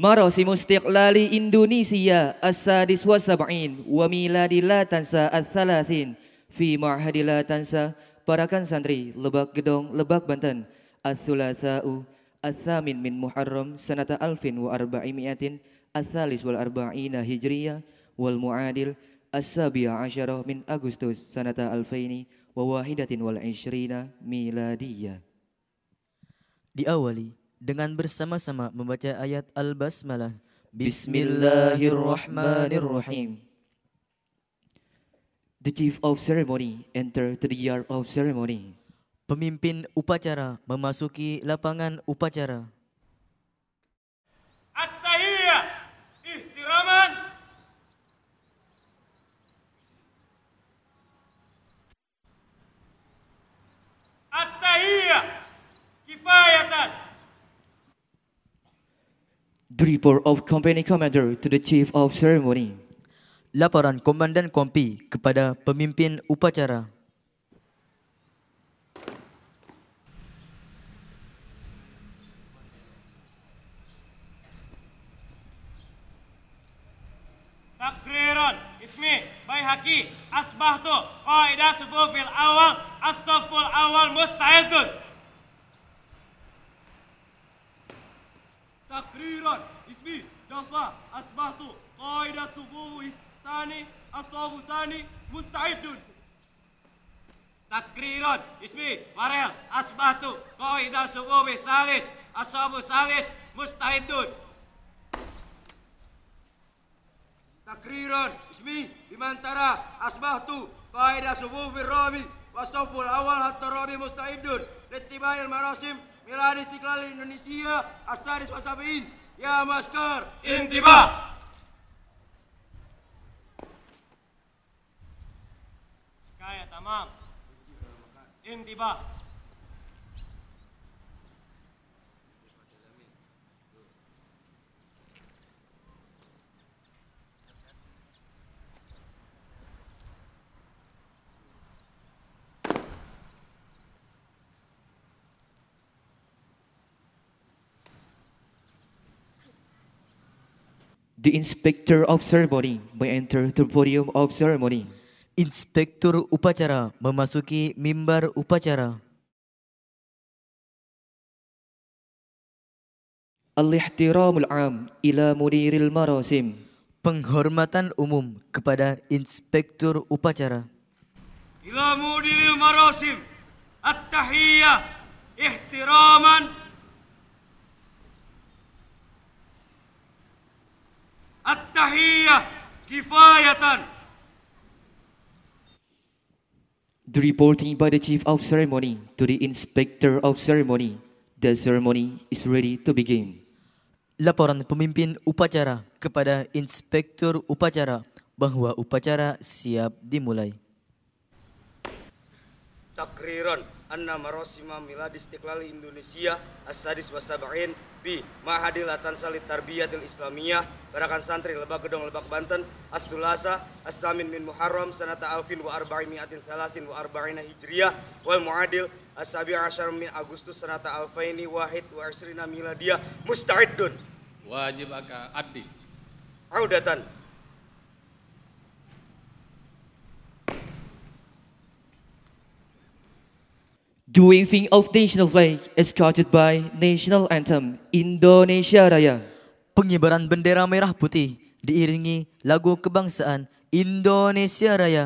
Marasimu istiqlali Indonesia as-sadis wa sab'in wa miladi la tansa al fi ma'hadi la tansa parakan santri Lebak Gedong Lebak Banten al-thulatha'u min Muharram sanata alfin wa arba'imiyatin al-thalis wal arba'ina hijriyah wal mu'adil as asyarah min Agustus sanata alfaini wa wahidatin wal ishrina miladiyah diawali dengan bersama-sama membaca ayat Al-Basmalah. Bismillahirrahmanirrahim. The chief of ceremony enter to the yard of ceremony. Pemimpin upacara memasuki lapangan upacara. at ihtiraman. At-tahiyya kifayatan. The report of company commander to the chief of ceremony. Laporan komandan kompi kepada pemimpin upacara. Takriran ismi bai haki asbahtu qaida subuh fil awal as awal musta'idun takriran ismi dafa asbatu qaida subuh tani atau tani musta'idun takriran ismi Farel asbatu qaida subuh salis asabu salis musta'idun takriran ismi dimantara asbatu qaida subuh birrabi wasabul awal hatta rabi musta'idun litibail marasim Bela Istiqlal Indonesia Astaris wasabin Ya masker, Intiba Sekaya tamam Intiba The inspector of ceremony may enter the podium of ceremony. Inspektur upacara memasuki mimbar upacara. Al-ihtiramul am ila mudiril marasim. Penghormatan umum kepada inspektur upacara. Ila mudiril marasim. At-tahiyyah ihtiraman attahiyah kifayatan. The reporting by the chief of ceremony to the inspector of ceremony, the ceremony is ready to begin. Laporan pemimpin upacara kepada inspektor upacara bahawa upacara siap dimulai. takriran anna marosima miladi istiqlal Indonesia as wasabain bi mahadilatan salit tarbiyatil islamiyah barakan santri Lebak Gedong Lebak Banten asdulasa aslamin min Muharram sanata alfin wa arba'imiatin salasin wa arba'ina hijriyah wal muadil as asyar min Agustus sanata alfaini wahid wa asrina miladiyah musta'iddun wajib aka addi audatan Doing thing of national flag escorted by national anthem Indonesia Raya. Pengibaran bendera merah putih diiringi lagu kebangsaan Indonesia Raya.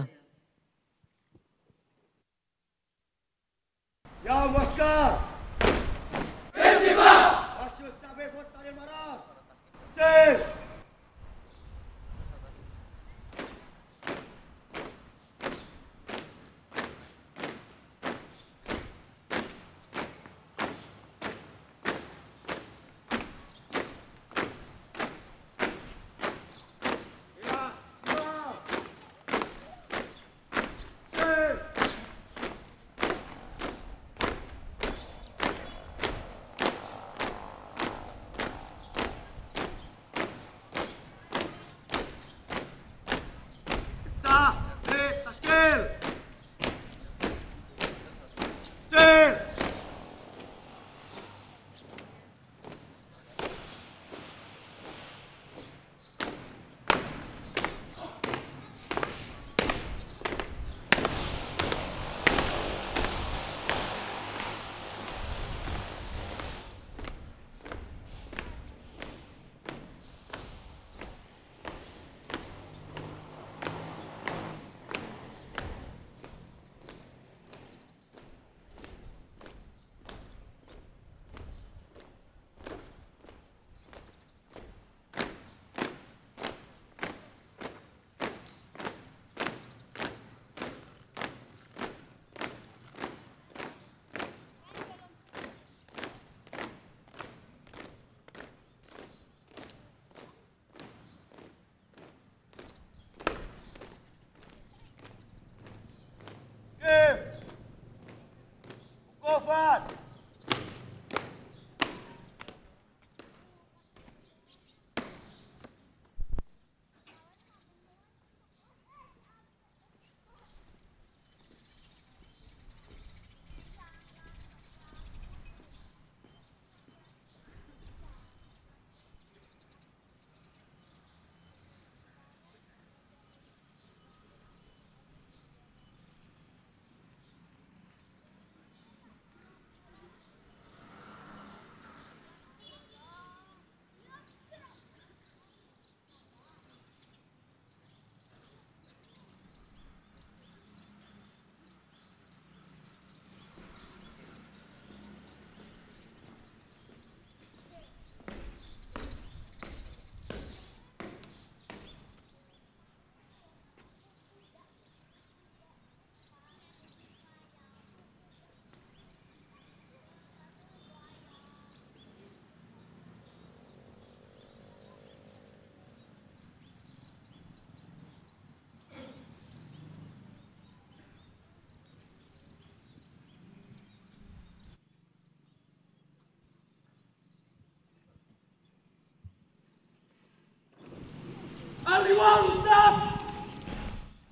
Ya Maskar! Bertiba! Masyus Sabe Botare Maras!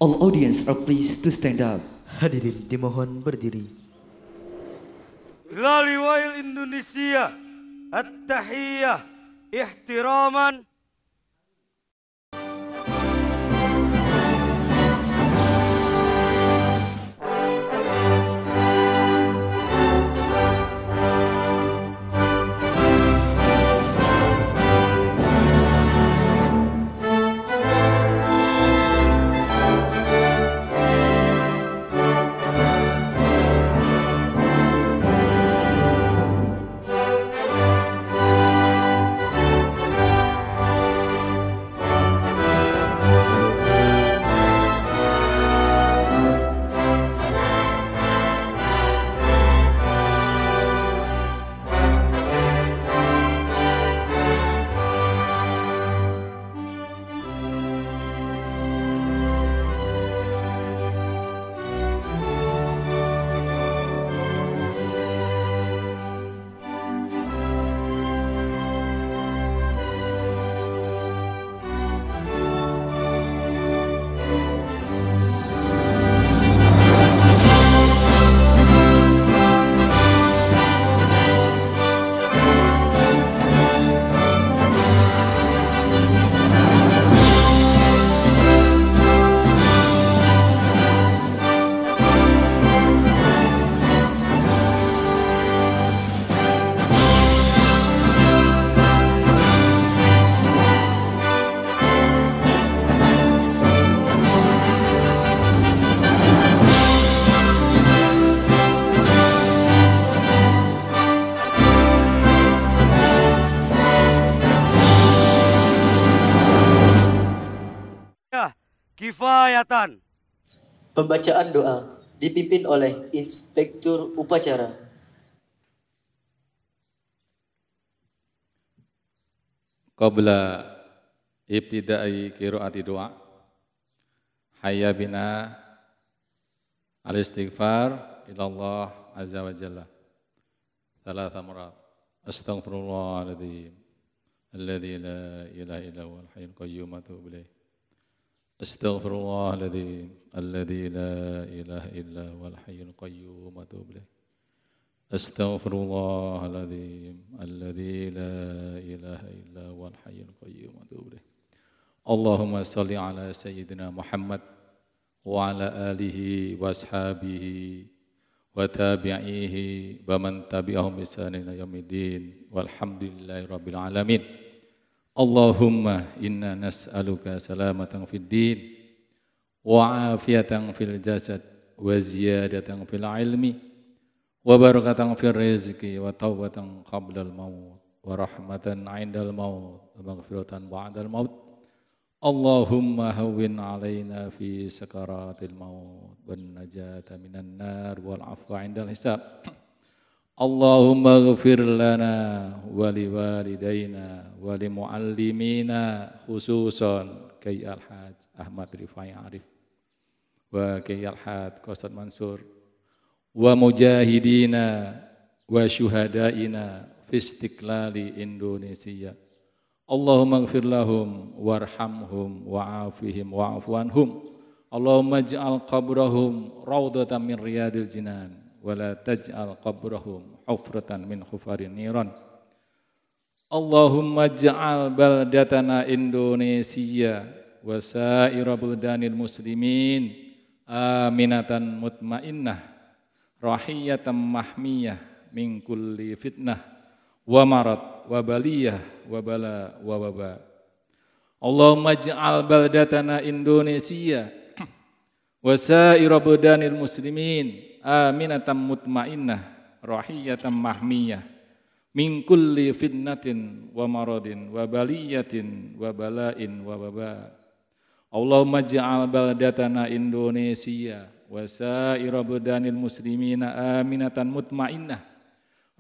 All audience are pleased to stand up. Hadirin dimohon berdiri. Laliwail Indonesia, at-tahiyah, ihtiraman, Pembacaan doa dipimpin oleh Inspektur Upacara. Qabla ibtida'i kiraati doa hayya bina al istighfar ila Allah azza wa jalla. Salah marat. Astaghfirullahaladzim. Alladhi la ilaha illa huwal hayyul qayyum atubu أستغفر الله الذي الذي لا إله إلا هو الحي القيوم أتوب إليه أستغفر الله الذي الذي لا إله إلا هو الحي القيوم أتوب إليه اللهم صل على سيدنا محمد وعلى آله وأصحابه وتابعيه ومن تبعهم بإحسان إلى يوم الدين والحمد لله رب العالمين Allahumma inna nas'aluka salamatan fid din wa afiyatan fil jasad wa ziyadatan fil ilmi wa barakatan fil rezeki, wa tawbatan qabla al maut wa rahmatan al maut wa maghfiratan al maut Allahumma hawwin alaina fi sakaratil maut wa najata minan nar wal afwa al hisab Allahumma ghafir lana wali walidayna wali muallimina khususon Kiai Al-Haj Ahmad Rifai Arif wa Kiai Al-Haj Qasad Mansur wa mujahidina wa syuhadaina fi istiqlali Indonesia Allahumma ghafir lahum warhamhum wa'afihim wa afwanhum. Allahumma ja'al qabrahum raudatan min riyadil jinan wala taj'al qabrahum hufratan min hufarin niran Allahumma ja'al baldatana Indonesia wa sa'ira buldanil muslimin aminatan mutmainnah rahiyatan mahmiyah min kulli fitnah wa marad wa baliyah wa bala wa waba Allahumma ja'al baldatana Indonesia wa sa'ira buldanil muslimin aminatam mutmainnah rahiyatam mahmiyah min kulli fitnatin wa maradin wa baliyatin wa balain wa waba Allahumma ja'al baldatana Indonesia wa sa'ira budanil muslimina aminatan mutmainnah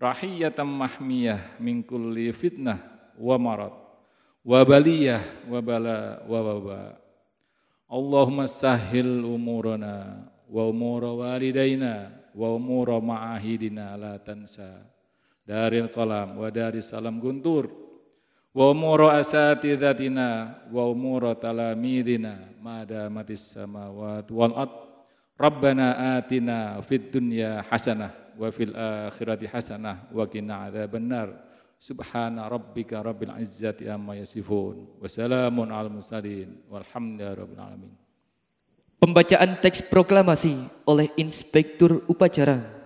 rahiyatam mahmiyah min kulli fitnah wa marad wa baliyah wa bala wa waba Allahumma sahil umurana wa umura walidaina wa umura ma'ahidina la tansa daril qalam wa dari salam guntur wa umura asatidatina wa umura talamidina madamatis samawat wal ard rabbana atina fid dunya hasanah wa fil akhirati hasanah wa qina benar, subhana rabbika rabbil izzati amma yasifun wa salamun al mursalin walhamdulillahi rabbil alamin Pembacaan teks proklamasi oleh Inspektur Upacara.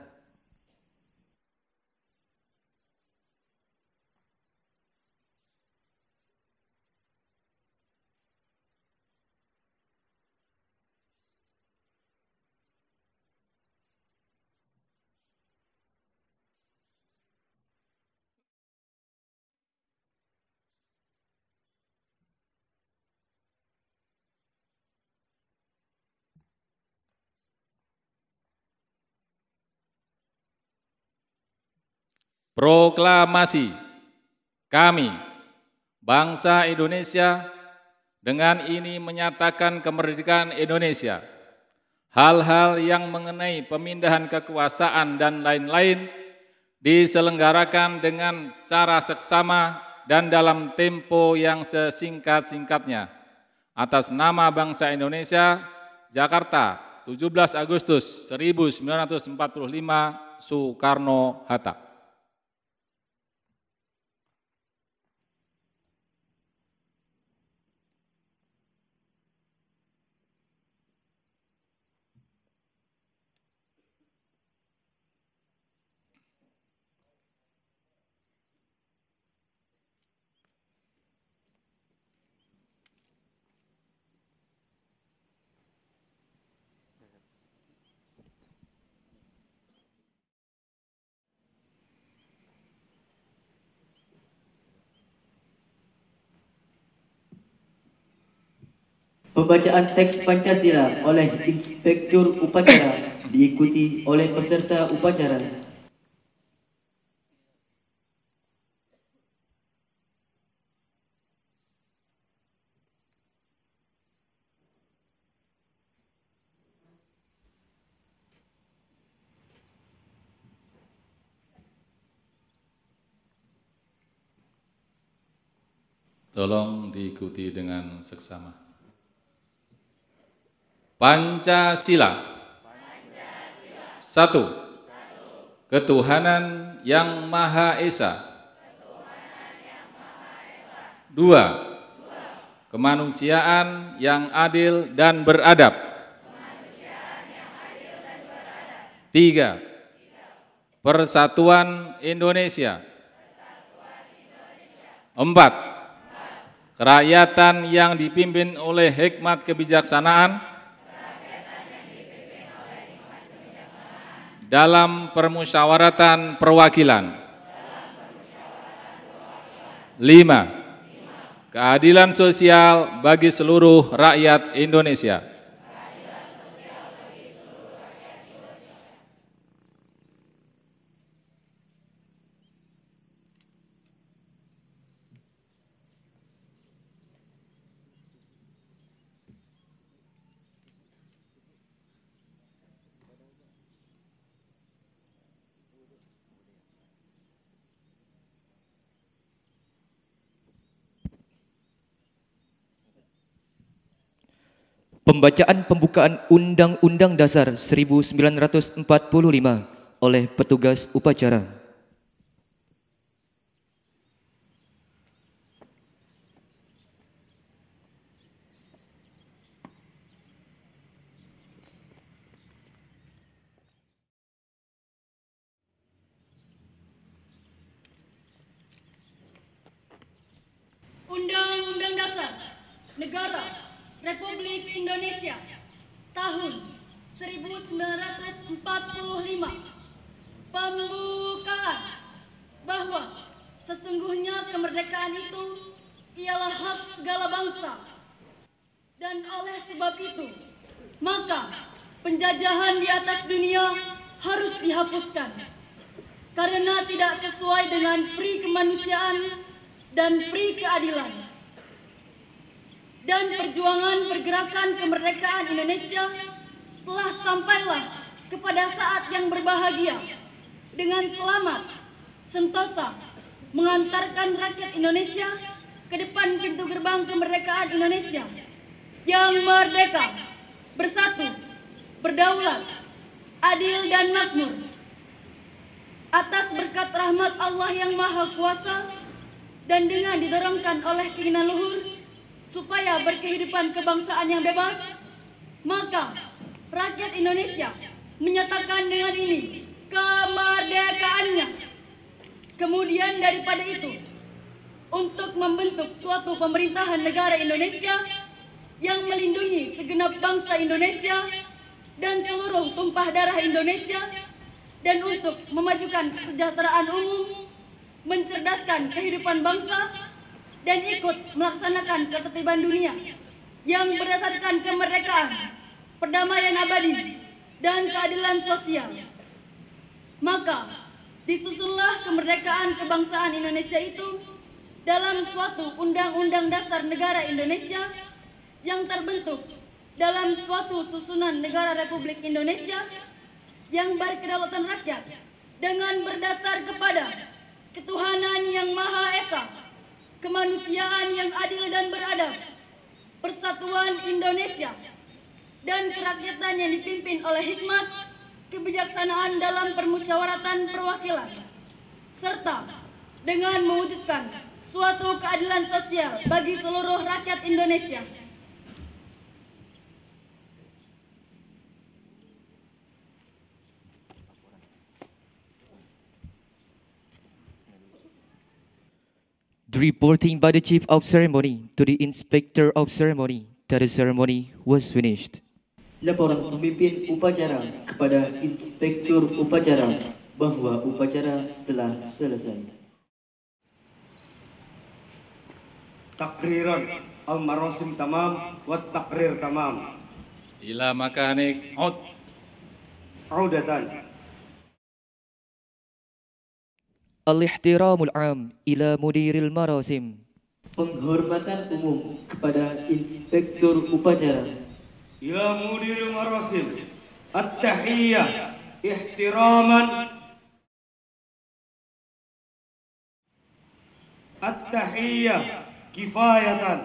proklamasi kami, bangsa Indonesia, dengan ini menyatakan kemerdekaan Indonesia. Hal-hal yang mengenai pemindahan kekuasaan dan lain-lain diselenggarakan dengan cara seksama dan dalam tempo yang sesingkat-singkatnya. Atas nama bangsa Indonesia, Jakarta, 17 Agustus 1945, Soekarno-Hatta. Pembacaan teks Pancasila oleh Inspektur Upacara diikuti oleh peserta upacara. Tolong diikuti dengan seksama. Pancasila. Satu. Ketuhanan yang Maha Esa. Dua. Kemanusiaan yang adil dan beradab. Tiga. Persatuan Indonesia. Empat. Kerakyatan yang dipimpin oleh hikmat kebijaksanaan dalam permusyawaratan perwakilan. Lima, keadilan sosial bagi seluruh rakyat Indonesia. Pembacaan pembukaan Undang-Undang Dasar 1945 oleh petugas upacara. penjajahan di atas dunia harus dihapuskan karena tidak sesuai dengan pri kemanusiaan dan pri keadilan dan perjuangan pergerakan kemerdekaan Indonesia telah sampailah kepada saat yang berbahagia dengan selamat, sentosa, mengantarkan rakyat Indonesia ke depan pintu gerbang kemerdekaan Indonesia yang merdeka, bersatu, berdaulat, adil dan makmur. Atas berkat rahmat Allah yang Maha Kuasa dan dengan didorongkan oleh keinginan luhur supaya berkehidupan kebangsaan yang bebas, maka rakyat Indonesia menyatakan dengan ini kemerdekaannya. Kemudian daripada itu, untuk membentuk suatu pemerintahan negara Indonesia yang melindungi segenap bangsa Indonesia dan seluruh tumpah darah Indonesia dan untuk memajukan kesejahteraan umum, mencerdaskan kehidupan bangsa, dan ikut melaksanakan ketertiban dunia yang berdasarkan kemerdekaan, perdamaian abadi, dan keadilan sosial. Maka, disusunlah kemerdekaan kebangsaan Indonesia itu dalam suatu Undang-Undang Dasar Negara Indonesia yang terbentuk dalam suatu susunan negara Republik Indonesia yang berkedaulatan rakyat dengan berdasar kepada ketuhanan yang Maha Esa, kemanusiaan yang adil dan beradab, persatuan Indonesia, dan kerakyatan yang dipimpin oleh hikmat, kebijaksanaan dalam permusyawaratan perwakilan, serta dengan mewujudkan suatu keadilan sosial bagi seluruh rakyat Indonesia. The reporting by the chief of ceremony to the inspector of ceremony that the ceremony was finished. Laporan pemimpin upacara kepada inspektur upacara bahwa upacara telah selesai. Takriran al-marasim tamam wa takrir tamam. Ila makanik Out. Audatan. Al-ihtiramul am ila mudiril marasim. Penghormatan umum kepada inspektur upacara. Ya mudiril marasim. At-tahiyyah ihtiraman At-tahiyyah kifayatan.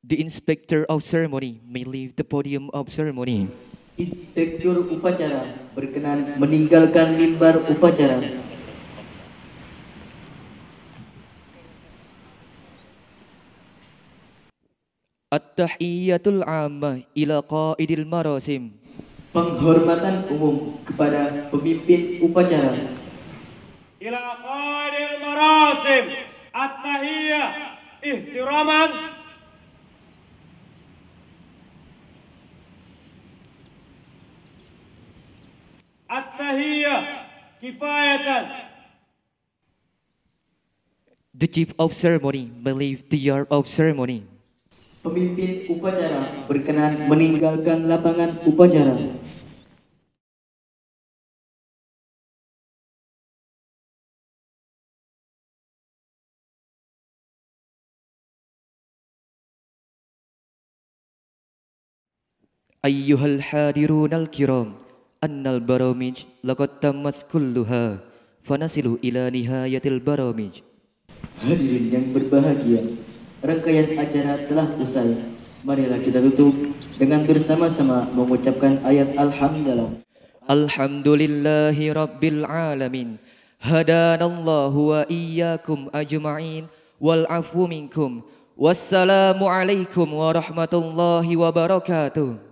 The inspector of ceremony may leave the podium of ceremony. Inspektur upacara berkenan meninggalkan mimbar upacara. At-tahiyyatul amma ila qaidil marasim. Penghormatan umum kepada pemimpin upacara. Ila qaidil marasim. At-tahiyyah ihtiraman Kifayatan. The chief of ceremony may leave the yard of ceremony. Pemimpin upacara berkenan meninggalkan lapangan upacara. Ayyuhal hadirun al-kiram annal baramij laqad tammat kulluha fanasilu ila nihayatil baramij Hadirin yang berbahagia, rangkaian acara telah usai. Marilah kita tutup dengan bersama-sama mengucapkan ayat Alhamdulillah. Alhamdulillahi Rabbil Alamin. Hadanallahu wa iyyakum ajma'in wal afu minkum. Wassalamu alaikum warahmatullahi wabarakatuh.